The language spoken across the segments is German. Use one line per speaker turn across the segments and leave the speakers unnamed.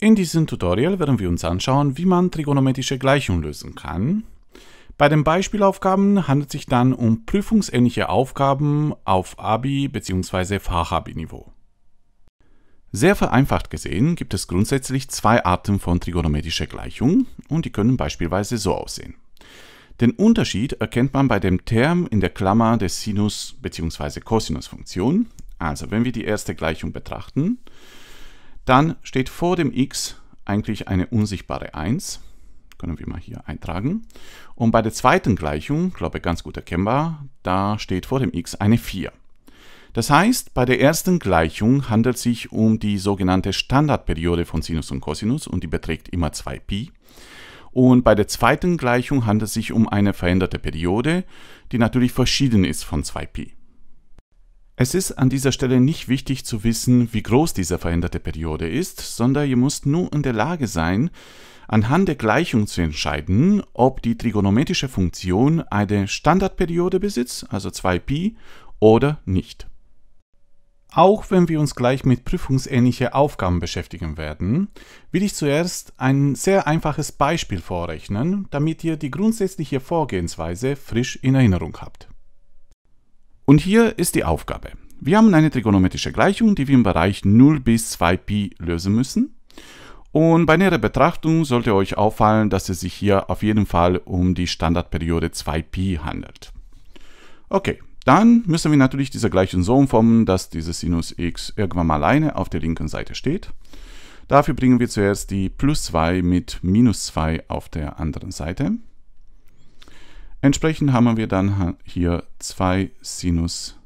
In diesem Tutorial werden wir uns anschauen, wie man trigonometrische Gleichungen lösen kann. Bei den Beispielaufgaben handelt es sich dann um prüfungsähnliche Aufgaben auf ABI- bzw. Fachabi-Niveau. Sehr vereinfacht gesehen gibt es grundsätzlich zwei Arten von trigonometrischer Gleichungen und die können beispielsweise so aussehen. Den Unterschied erkennt man bei dem Term in der Klammer der Sinus- bzw. Cosinus-Funktion. Also wenn wir die erste Gleichung betrachten, dann steht vor dem x eigentlich eine unsichtbare 1. Können wir mal hier eintragen. Und bei der zweiten Gleichung, glaube ich, ganz gut erkennbar, da steht vor dem x eine 4. Das heißt, bei der ersten Gleichung handelt es sich um die sogenannte Standardperiode von Sinus und Cosinus und die beträgt immer 2pi. Und bei der zweiten Gleichung handelt es sich um eine veränderte Periode, die natürlich verschieden ist von 2pi. Es ist an dieser Stelle nicht wichtig zu wissen, wie groß diese veränderte Periode ist, sondern ihr müsst nur in der Lage sein, anhand der Gleichung zu entscheiden, ob die trigonometrische Funktion eine Standardperiode besitzt, also 2 π oder nicht. Auch wenn wir uns gleich mit prüfungsähnliche Aufgaben beschäftigen werden, will ich zuerst ein sehr einfaches Beispiel vorrechnen, damit ihr die grundsätzliche Vorgehensweise frisch in Erinnerung habt. Und hier ist die Aufgabe. Wir haben eine trigonometrische Gleichung, die wir im Bereich 0 bis 2pi lösen müssen. Und bei näherer Betrachtung sollte euch auffallen, dass es sich hier auf jeden Fall um die Standardperiode 2pi handelt. Okay, dann müssen wir natürlich diese Gleichung so umformen, dass dieses Sinus x irgendwann mal alleine auf der linken Seite steht. Dafür bringen wir zuerst die plus 2 mit minus 2 auf der anderen Seite. Entsprechend haben wir dann hier 2 Sinus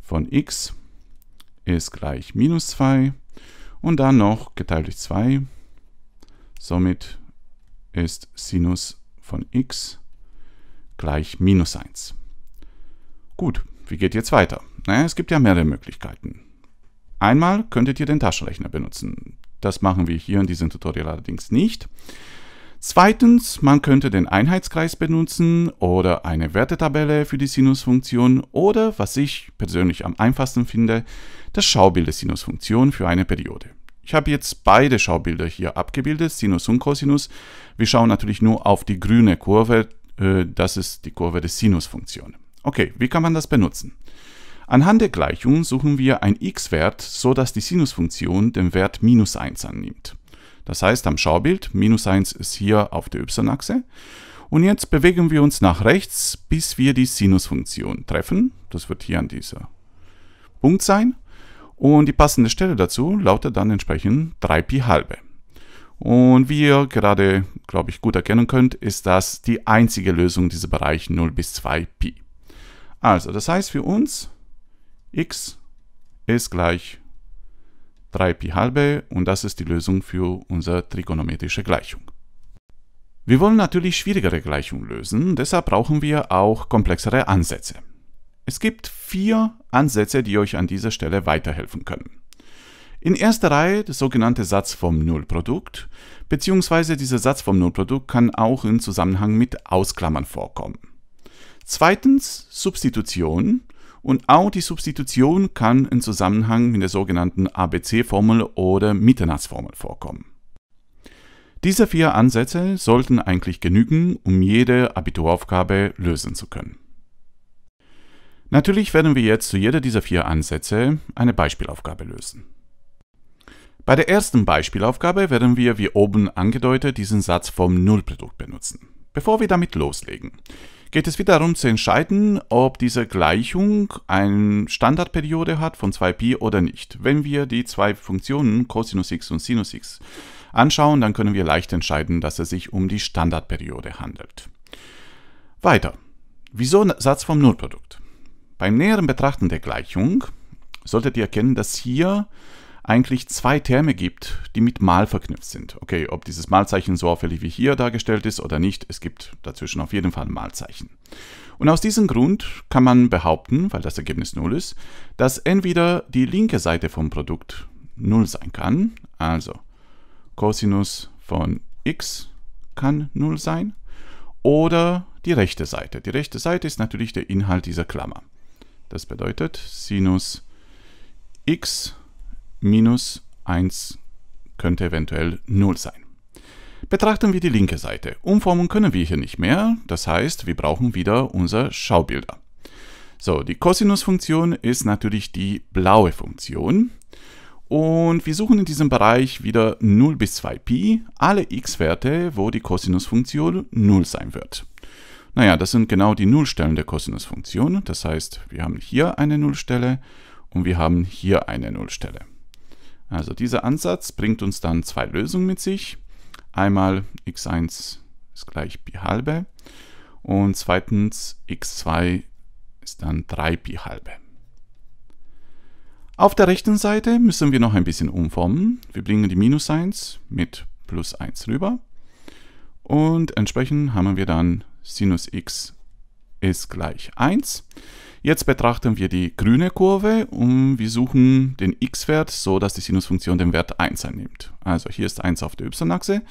von x ist gleich minus 2 und dann noch geteilt durch 2. Somit ist Sinus von x gleich minus 1. Gut, wie geht jetzt weiter? Naja, es gibt ja mehrere Möglichkeiten. Einmal könntet ihr den Taschenrechner benutzen. Das machen wir hier in diesem Tutorial allerdings nicht. Zweitens, man könnte den Einheitskreis benutzen oder eine Wertetabelle für die Sinusfunktion oder, was ich persönlich am einfachsten finde, das Schaubild der Sinusfunktion für eine Periode. Ich habe jetzt beide Schaubilder hier abgebildet, Sinus und Cosinus. Wir schauen natürlich nur auf die grüne Kurve, äh, das ist die Kurve der Sinusfunktion. Okay, wie kann man das benutzen? Anhand der Gleichung suchen wir einen x-Wert, so dass die Sinusfunktion den Wert minus 1 annimmt. Das heißt, am Schaubild, minus 1 ist hier auf der y-Achse. Und jetzt bewegen wir uns nach rechts, bis wir die Sinusfunktion treffen. Das wird hier an dieser Punkt sein. Und die passende Stelle dazu lautet dann entsprechend 3pi halbe. Und wie ihr gerade, glaube ich, gut erkennen könnt, ist das die einzige Lösung dieser Bereiche 0 bis 2 Pi. Also, das heißt für uns, x ist gleich 3pi halbe und das ist die Lösung für unsere trigonometrische Gleichung. Wir wollen natürlich schwierigere Gleichungen lösen, deshalb brauchen wir auch komplexere Ansätze. Es gibt vier Ansätze, die euch an dieser Stelle weiterhelfen können. In erster Reihe der sogenannte Satz vom Nullprodukt, beziehungsweise dieser Satz vom Nullprodukt kann auch im Zusammenhang mit Ausklammern vorkommen. Zweitens Substitution, und auch die Substitution kann im Zusammenhang mit der sogenannten ABC-Formel oder Mitternachtsformel vorkommen. Diese vier Ansätze sollten eigentlich genügen, um jede Abituraufgabe lösen zu können. Natürlich werden wir jetzt zu jeder dieser vier Ansätze eine Beispielaufgabe lösen. Bei der ersten Beispielaufgabe werden wir, wie oben angedeutet, diesen Satz vom Nullprodukt benutzen. Bevor wir damit loslegen, geht es wieder darum zu entscheiden, ob diese Gleichung eine Standardperiode hat von 2pi oder nicht. Wenn wir die zwei Funktionen Cosinus x und Sinus x anschauen, dann können wir leicht entscheiden, dass es sich um die Standardperiode handelt. Weiter. Wieso Satz vom Nullprodukt? Beim näheren Betrachten der Gleichung solltet ihr erkennen, dass hier eigentlich zwei Terme gibt, die mit mal verknüpft sind. Okay, ob dieses Malzeichen so auffällig wie hier dargestellt ist oder nicht, es gibt dazwischen auf jeden Fall ein Malzeichen. Und aus diesem Grund kann man behaupten, weil das Ergebnis 0 ist, dass entweder die linke Seite vom Produkt 0 sein kann, also Cosinus von x kann 0 sein, oder die rechte Seite. Die rechte Seite ist natürlich der Inhalt dieser Klammer. Das bedeutet, Sinus x minus 1 könnte eventuell 0 sein. Betrachten wir die linke Seite. Umformen können wir hier nicht mehr, das heißt, wir brauchen wieder unser Schaubilder. So, die Cosinus-Funktion ist natürlich die blaue Funktion. Und wir suchen in diesem Bereich wieder 0 bis 2pi alle x-Werte, wo die Cosinus-Funktion 0 sein wird. Naja, das sind genau die Nullstellen der Cosinus-Funktion. Das heißt, wir haben hier eine Nullstelle und wir haben hier eine Nullstelle. Also dieser Ansatz bringt uns dann zwei Lösungen mit sich. Einmal x1 ist gleich pi halbe und zweitens x2 ist dann 3 pi halbe. Auf der rechten Seite müssen wir noch ein bisschen umformen. Wir bringen die minus 1 mit plus 1 rüber und entsprechend haben wir dann Sinus x ist gleich 1. Jetzt betrachten wir die grüne Kurve und wir suchen den x-Wert, so dass die Sinusfunktion den Wert 1 einnimmt. Also hier ist 1 auf der y-Achse.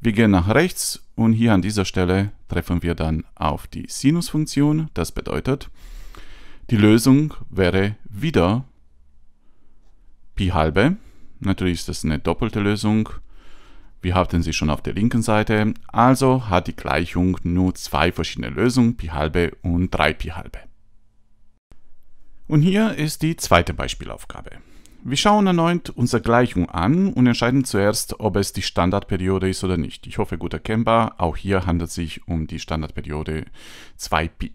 Wir gehen nach rechts und hier an dieser Stelle treffen wir dann auf die Sinusfunktion. Das bedeutet, die Lösung wäre wieder Pi halbe. Natürlich ist das eine doppelte Lösung. Wir hatten sie schon auf der linken Seite, also hat die Gleichung nur zwei verschiedene Lösungen, Pi halbe und 3 Pi halbe. Und hier ist die zweite Beispielaufgabe. Wir schauen erneut unsere Gleichung an und entscheiden zuerst, ob es die Standardperiode ist oder nicht. Ich hoffe, gut erkennbar, auch hier handelt es sich um die Standardperiode 2pi.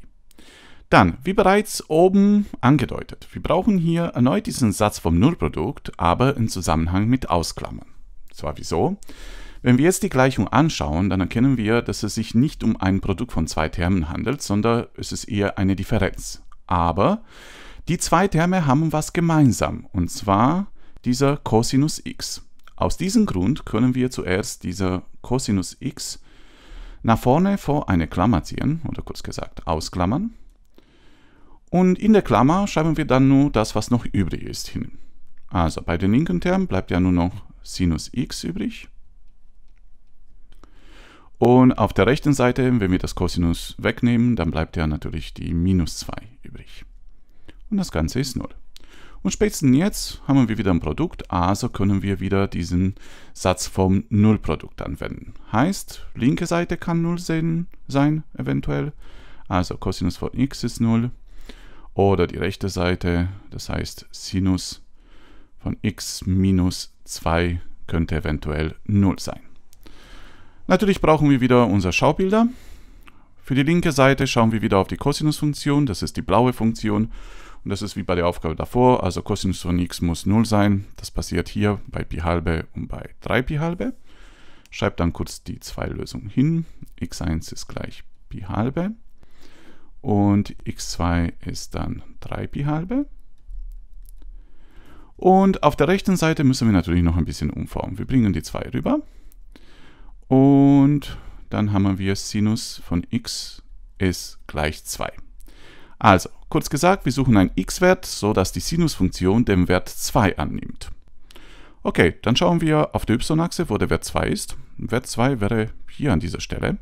Dann, wie bereits oben angedeutet, wir brauchen hier erneut diesen Satz vom Nullprodukt, aber im Zusammenhang mit Ausklammern zwar wieso? Wenn wir jetzt die Gleichung anschauen, dann erkennen wir, dass es sich nicht um ein Produkt von zwei Termen handelt, sondern es ist eher eine Differenz. Aber die zwei Terme haben was gemeinsam, und zwar dieser Cosinus x. Aus diesem Grund können wir zuerst dieser Cosinus x nach vorne vor eine Klammer ziehen, oder kurz gesagt ausklammern. Und in der Klammer schreiben wir dann nur das, was noch übrig ist, hin. Also bei den linken Term bleibt ja nur noch Sinus x übrig. Und auf der rechten Seite, wenn wir das Cosinus wegnehmen, dann bleibt ja natürlich die minus 2 übrig. Und das Ganze ist 0. Und spätestens jetzt haben wir wieder ein Produkt, also können wir wieder diesen Satz vom Nullprodukt anwenden. Heißt, linke Seite kann 0 sein, eventuell. Also Cosinus von x ist 0. Oder die rechte Seite, das heißt Sinus von x minus 2 könnte eventuell 0 sein. Natürlich brauchen wir wieder unser Schaubilder. Für die linke Seite schauen wir wieder auf die Cosinus-Funktion, das ist die blaue Funktion. Und das ist wie bei der Aufgabe davor, also Cosinus von x muss 0 sein. Das passiert hier bei Pi halbe und bei 3 Pi halbe. Schreibt dann kurz die zwei Lösungen hin. x1 ist gleich Pi halbe und x2 ist dann 3 Pi halbe. Und auf der rechten Seite müssen wir natürlich noch ein bisschen umformen. Wir bringen die 2 rüber. Und dann haben wir Sinus von x ist gleich 2. Also, kurz gesagt, wir suchen einen x-Wert, sodass die Sinusfunktion den Wert 2 annimmt. Okay, dann schauen wir auf der y-Achse, wo der Wert 2 ist. Wert 2 wäre hier an dieser Stelle.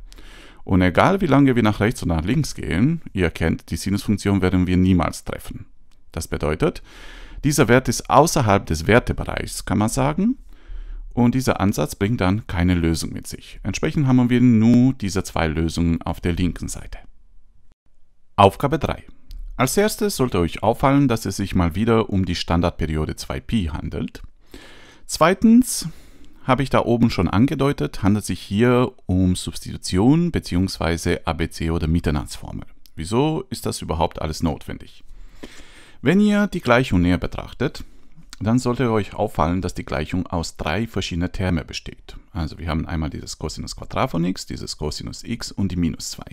Und egal wie lange wir nach rechts und nach links gehen, ihr kennt, die Sinusfunktion werden wir niemals treffen. Das bedeutet, dieser Wert ist außerhalb des Wertebereichs, kann man sagen. Und dieser Ansatz bringt dann keine Lösung mit sich. Entsprechend haben wir nur diese zwei Lösungen auf der linken Seite. Aufgabe 3. Als erstes sollte euch auffallen, dass es sich mal wieder um die Standardperiode 2pi handelt. Zweitens, habe ich da oben schon angedeutet, handelt sich hier um Substitution bzw. ABC oder Mitternatsformel. Wieso ist das überhaupt alles notwendig? Wenn ihr die Gleichung näher betrachtet, dann sollte euch auffallen, dass die Gleichung aus drei verschiedenen Termen besteht. Also wir haben einmal dieses Cosinus Quadrat von x, dieses Cosinus x und die minus 2.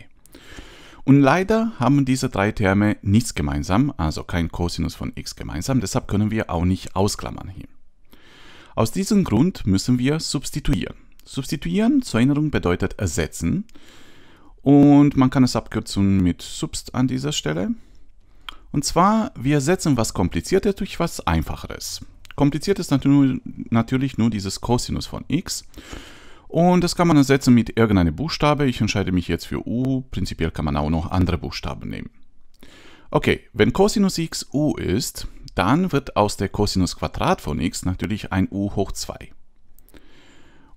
Und leider haben diese drei Terme nichts gemeinsam, also kein Cosinus von x gemeinsam, deshalb können wir auch nicht ausklammern hier. Aus diesem Grund müssen wir substituieren. Substituieren zur Erinnerung bedeutet ersetzen und man kann es abkürzen mit subst an dieser Stelle und zwar, wir setzen was Kompliziertes durch was Einfacheres. Kompliziert ist natürlich nur dieses Cosinus von x. Und das kann man ersetzen mit irgendeinem Buchstabe. Ich entscheide mich jetzt für u. Prinzipiell kann man auch noch andere Buchstaben nehmen. Okay, wenn Cosinus x u ist, dann wird aus der Cosinus Quadrat von x natürlich ein u hoch 2.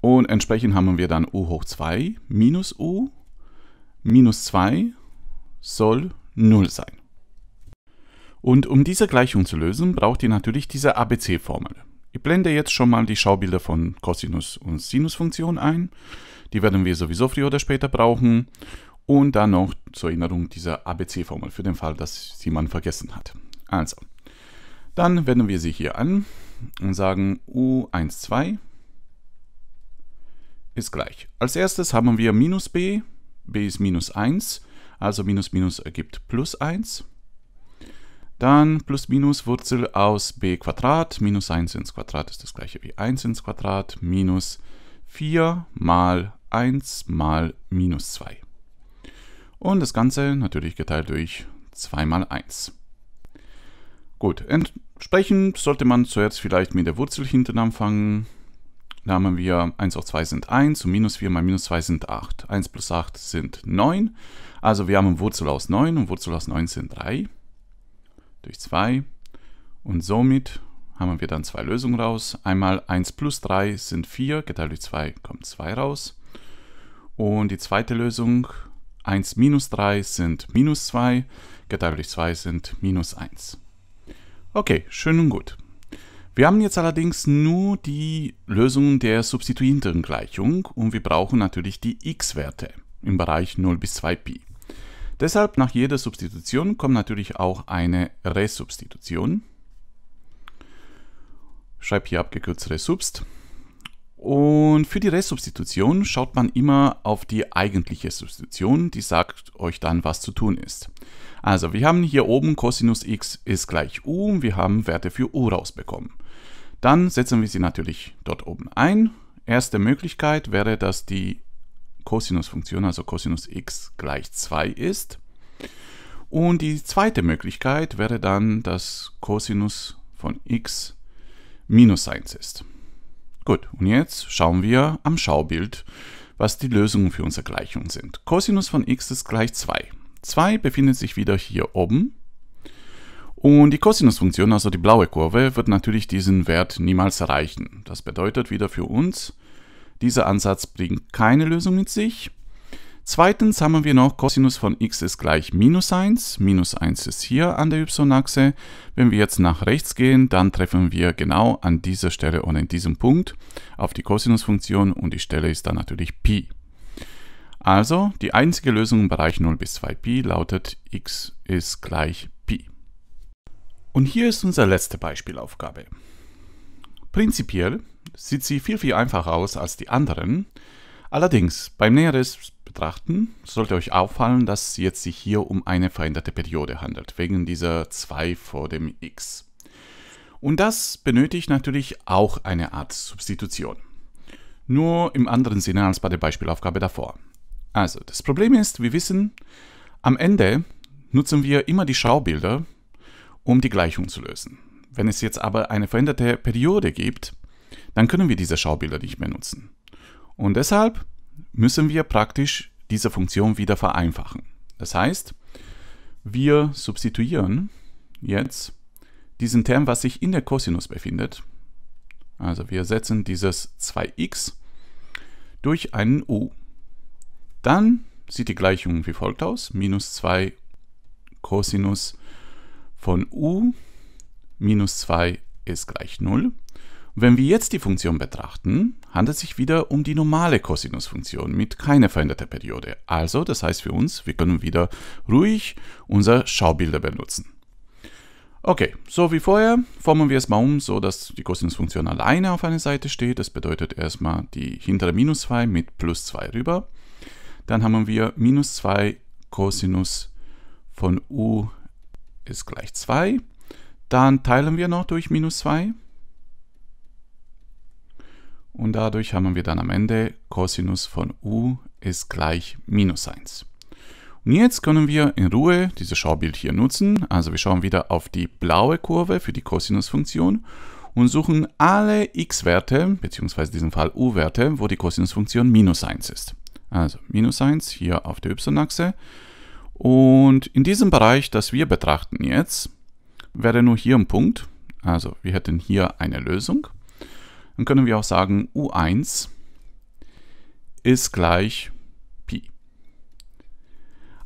Und entsprechend haben wir dann u hoch 2 minus u minus 2 soll 0 sein. Und um diese Gleichung zu lösen, braucht ihr natürlich diese ABC-Formel. Ich blende jetzt schon mal die Schaubilder von Cosinus- und Sinusfunktion ein. Die werden wir sowieso früher oder später brauchen. Und dann noch zur Erinnerung dieser ABC-Formel für den Fall, dass sie man vergessen hat. Also, dann wenden wir sie hier an und sagen U12 ist gleich. Als erstes haben wir minus b, b ist minus 1, also minus minus ergibt plus 1. Dann plus minus Wurzel aus b Quadrat, minus 1 ins Quadrat ist das gleiche wie 1 ins Quadrat, minus 4 mal 1 mal minus 2. Und das Ganze natürlich geteilt durch 2 mal 1. Gut, entsprechend sollte man zuerst vielleicht mit der Wurzel hinten anfangen. Da haben wir 1 auf 2 sind 1 und minus 4 mal minus 2 sind 8. 1 plus 8 sind 9. Also wir haben Wurzel aus 9 und Wurzel aus 9 sind 3 durch 2 und somit haben wir dann zwei Lösungen raus. Einmal 1 plus 3 sind 4, geteilt durch 2 kommt 2 raus. Und die zweite Lösung, 1 minus 3 sind minus 2, geteilt durch 2 sind minus 1. Okay, schön und gut. Wir haben jetzt allerdings nur die Lösung der substituierenden Gleichung und wir brauchen natürlich die x-Werte im Bereich 0 bis 2pi. Deshalb nach jeder Substitution kommt natürlich auch eine Resubstitution. Schreibe hier abgekürzt Resubst. Und für die Resubstitution schaut man immer auf die eigentliche Substitution, die sagt euch dann, was zu tun ist. Also wir haben hier oben Cosinus x ist gleich u, wir haben Werte für u rausbekommen. Dann setzen wir sie natürlich dort oben ein. Erste Möglichkeit wäre, dass die Cosinus-Funktion, also Cosinus x gleich 2 ist. Und die zweite Möglichkeit wäre dann, dass Cosinus von x minus 1 ist. Gut, und jetzt schauen wir am Schaubild, was die Lösungen für unsere Gleichung sind. Cosinus von x ist gleich 2. 2 befindet sich wieder hier oben. Und die Cosinus-Funktion, also die blaue Kurve, wird natürlich diesen Wert niemals erreichen. Das bedeutet wieder für uns, dieser Ansatz bringt keine Lösung mit sich. Zweitens haben wir noch Cosinus von x ist gleich minus 1. Minus 1 ist hier an der y-Achse. Wenn wir jetzt nach rechts gehen, dann treffen wir genau an dieser Stelle und in diesem Punkt auf die Cosinusfunktion und die Stelle ist dann natürlich Pi. Also die einzige Lösung im Bereich 0 bis 2pi lautet x ist gleich pi. Und hier ist unsere letzte Beispielaufgabe. Prinzipiell sieht sie viel, viel einfacher aus als die anderen. Allerdings, beim näheres Betrachten sollte euch auffallen, dass es jetzt sich hier um eine veränderte Periode handelt, wegen dieser 2 vor dem x. Und das benötigt natürlich auch eine Art Substitution. Nur im anderen Sinne als bei der Beispielaufgabe davor. Also, das Problem ist, wir wissen, am Ende nutzen wir immer die Schaubilder, um die Gleichung zu lösen. Wenn es jetzt aber eine veränderte Periode gibt, dann können wir diese Schaubilder nicht mehr nutzen. Und deshalb müssen wir praktisch diese Funktion wieder vereinfachen. Das heißt, wir substituieren jetzt diesen Term, was sich in der Cosinus befindet. Also wir setzen dieses 2x durch einen u. Dann sieht die Gleichung wie folgt aus. Minus 2 Cosinus von u minus 2 ist gleich 0. Wenn wir jetzt die Funktion betrachten, handelt es sich wieder um die normale Cosinusfunktion mit keiner veränderten Periode. Also, das heißt für uns, wir können wieder ruhig unser Schaubilder benutzen. Okay, so wie vorher formen wir es mal um, so dass die Cosinusfunktion alleine auf einer Seite steht. Das bedeutet erstmal die hintere minus 2 mit plus 2 rüber. Dann haben wir minus 2 Cosinus von u ist gleich 2. Dann teilen wir noch durch minus 2 und dadurch haben wir dann am Ende Cosinus von u ist gleich minus 1. Und jetzt können wir in Ruhe dieses Schaubild hier nutzen. Also wir schauen wieder auf die blaue Kurve für die Cosinusfunktion und suchen alle x-Werte, beziehungsweise in diesem Fall u-Werte, wo die Cosinusfunktion minus 1 ist. Also minus 1 hier auf der y-Achse. Und in diesem Bereich, das wir betrachten jetzt, wäre nur hier ein Punkt. Also wir hätten hier eine Lösung. Dann können wir auch sagen, U1 ist gleich Pi.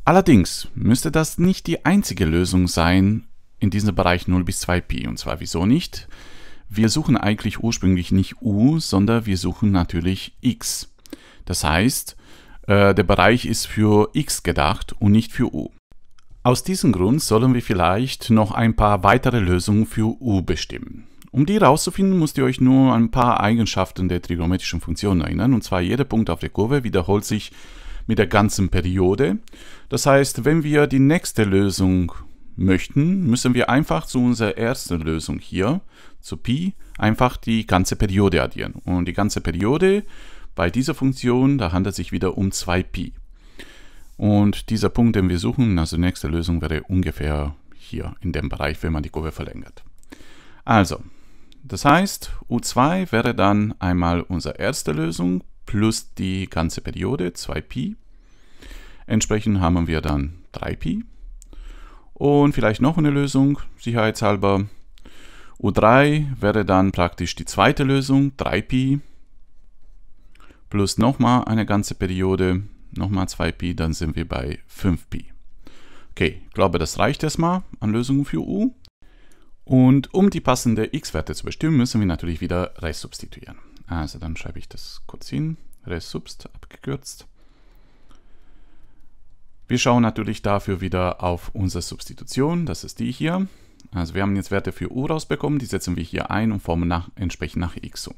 Allerdings müsste das nicht die einzige Lösung sein in diesem Bereich 0 bis 2 Pi. Und zwar wieso nicht? Wir suchen eigentlich ursprünglich nicht U, sondern wir suchen natürlich X. Das heißt, äh, der Bereich ist für X gedacht und nicht für U. Aus diesem Grund sollen wir vielleicht noch ein paar weitere Lösungen für U bestimmen. Um die herauszufinden, müsst ihr euch nur an ein paar Eigenschaften der trigonometrischen Funktion erinnern. Und zwar jeder Punkt auf der Kurve wiederholt sich mit der ganzen Periode. Das heißt, wenn wir die nächste Lösung möchten, müssen wir einfach zu unserer ersten Lösung hier, zu Pi, einfach die ganze Periode addieren. Und die ganze Periode bei dieser Funktion, da handelt es sich wieder um 2Pi. Und dieser Punkt, den wir suchen, also nächste Lösung wäre ungefähr hier in dem Bereich, wenn man die Kurve verlängert. Also, das heißt, U2 wäre dann einmal unsere erste Lösung plus die ganze Periode 2pi. Entsprechend haben wir dann 3pi. Und vielleicht noch eine Lösung, sicherheitshalber. U3 wäre dann praktisch die zweite Lösung, 3pi. Plus nochmal eine ganze Periode, nochmal 2pi, dann sind wir bei 5pi. Okay, ich glaube, das reicht erstmal an Lösungen für U. Und um die passende x-Werte zu bestimmen, müssen wir natürlich wieder resubstituieren. Also dann schreibe ich das kurz hin, resubst abgekürzt. Wir schauen natürlich dafür wieder auf unsere Substitution, das ist die hier. Also wir haben jetzt Werte für u rausbekommen, die setzen wir hier ein und formen nach, entsprechend nach x um.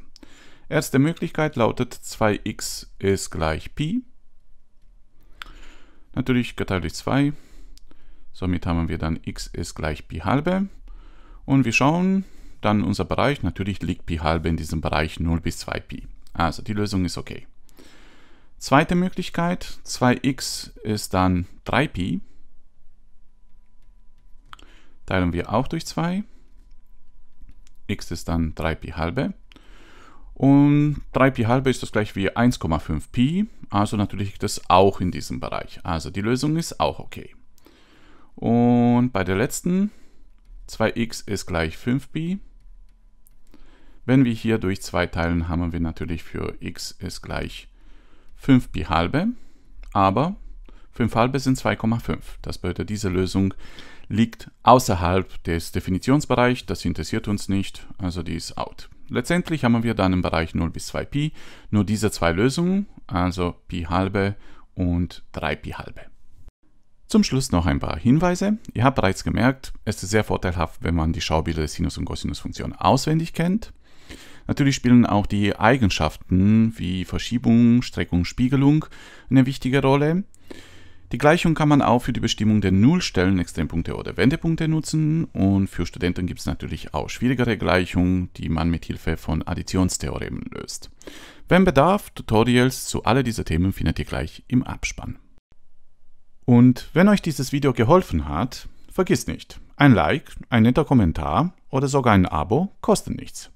Erste Möglichkeit lautet 2x ist gleich Pi. Natürlich geteilt durch 2. Somit haben wir dann x ist gleich Pi halbe. Und wir schauen dann unser Bereich. Natürlich liegt Pi halbe in diesem Bereich 0 bis 2 Pi. Also die Lösung ist okay. Zweite Möglichkeit, 2x ist dann 3 Pi. Teilen wir auch durch 2. x ist dann 3 Pi halbe. Und 3 Pi halbe ist das gleiche wie 1,5 Pi. Also natürlich liegt das auch in diesem Bereich. Also die Lösung ist auch okay. Und bei der letzten 2x ist gleich 5b. Wenn wir hier durch 2 teilen, haben wir natürlich für x ist gleich 5b halbe, aber 5 halbe sind 2,5. Das bedeutet, diese Lösung liegt außerhalb des Definitionsbereichs, das interessiert uns nicht, also die ist out. Letztendlich haben wir dann im Bereich 0 bis 2pi nur diese zwei Lösungen, also pi halbe und 3pi halbe. Zum Schluss noch ein paar Hinweise. Ihr habt bereits gemerkt, es ist sehr vorteilhaft, wenn man die Schaubilder der Sinus- und Cosinus-Funktion auswendig kennt. Natürlich spielen auch die Eigenschaften wie Verschiebung, Streckung, Spiegelung eine wichtige Rolle. Die Gleichung kann man auch für die Bestimmung der Nullstellen, Extrempunkte oder Wendepunkte nutzen und für Studenten gibt es natürlich auch schwierigere Gleichungen, die man mit Hilfe von Additionstheoremen löst. Wenn Bedarf, Tutorials zu all diesen Themen findet ihr gleich im Abspann. Und wenn euch dieses Video geholfen hat, vergiss nicht, ein Like, ein netter Kommentar oder sogar ein Abo kosten nichts.